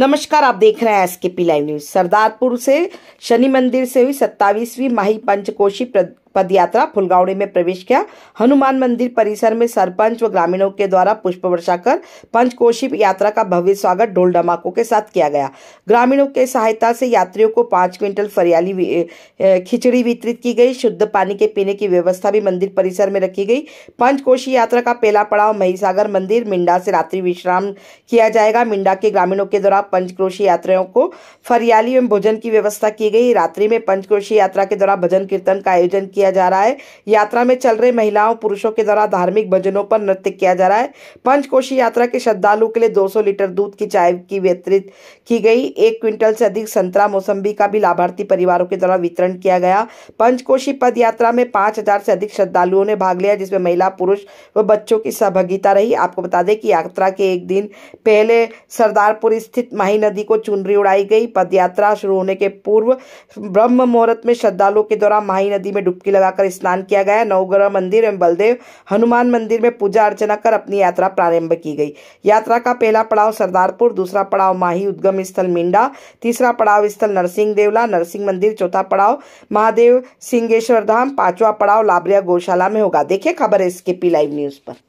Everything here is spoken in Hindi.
नमस्कार आप देख रहे हैं एस के पी लाइव न्यूज सरदारपुर से शनि मंदिर से हुई सत्ताईसवीं माही पंचकोशी पदयात्रा फुलगावड़ी में प्रवेश किया हनुमान मंदिर परिसर में सरपंच व ग्रामीणों के द्वारा पुष्प वर्षा कर पंचकोशी यात्रा का भव्य स्वागत ढोल डमाकों के साथ किया गया ग्रामीणों के सहायता से यात्रियों को पांच क्विंटल फरियाली खिचड़ी वितरित की गई शुद्ध पानी के पीने की व्यवस्था भी मंदिर परिसर में रखी गई पंचकोशी यात्रा का पहला पड़ाव महिसागर मंदिर मिंडा से रात्रि विश्राम किया जाएगा मिंडा के ग्रामीणों के द्वारा पंचक्रोशी यात्रियों को फरियाली एवं भोजन की व्यवस्था की गई रात्रि में पंचक्रोशी यात्रा के द्वारा भजन कीर्तन का आयोजन किया किया जा रहा है यात्रा में चल रहे महिलाओं पुरुषों के द्वारा धार्मिक भजनों पर नृत्य किया जा रहा है पंचकोशी यात्रा के श्रद्धालु के लिए 200 लीटर दूध की चाय की वितरित की गई एक क्विंटल से अधिक संतरा मौसम्बी का भी लाभार्थी परिवारों के द्वारा वितरण किया गया पंचकोशी पद यात्रा में पांच से अधिक श्रद्धालुओं ने भाग लिया जिसमें महिला पुरुष व बच्चों की सहभागिता रही आपको बता दें कि यात्रा के एक दिन पहले सरदारपुर स्थित माही नदी को चुनरी उड़ाई गई पदयात्रा शुरू होने के पूर्व ब्रह्म मुहूर्त में श्रद्धालुओं के द्वारा माही नदी में डुबकी डुबकी लगाकर स्नान किया गया नवग्रह मंदिर एवं बलदेव हनुमान मंदिर में पूजा अर्चना कर अपनी यात्रा प्रारंभ की गई यात्रा का पहला पड़ाव सरदारपुर दूसरा पड़ाव माही उद्गम स्थल मिंडा तीसरा पड़ाव स्थल नरसिंह देवला नरसिंह मंदिर चौथा पड़ाव महादेव सिंगेश्वर धाम पांचवा पड़ाव लाबरिया गौशाला में होगा देखिए खबर है इसके पी लाइव न्यूज पर